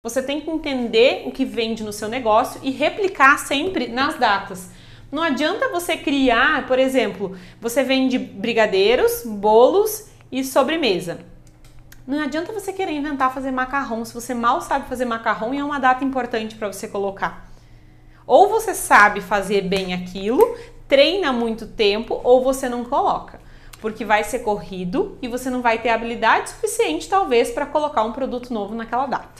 Você tem que entender o que vende no seu negócio e replicar sempre nas datas. Não adianta você criar, por exemplo, você vende brigadeiros, bolos e sobremesa. Não adianta você querer inventar fazer macarrão se você mal sabe fazer macarrão e é uma data importante para você colocar. Ou você sabe fazer bem aquilo, treina muito tempo, ou você não coloca, porque vai ser corrido e você não vai ter habilidade suficiente, talvez, para colocar um produto novo naquela data.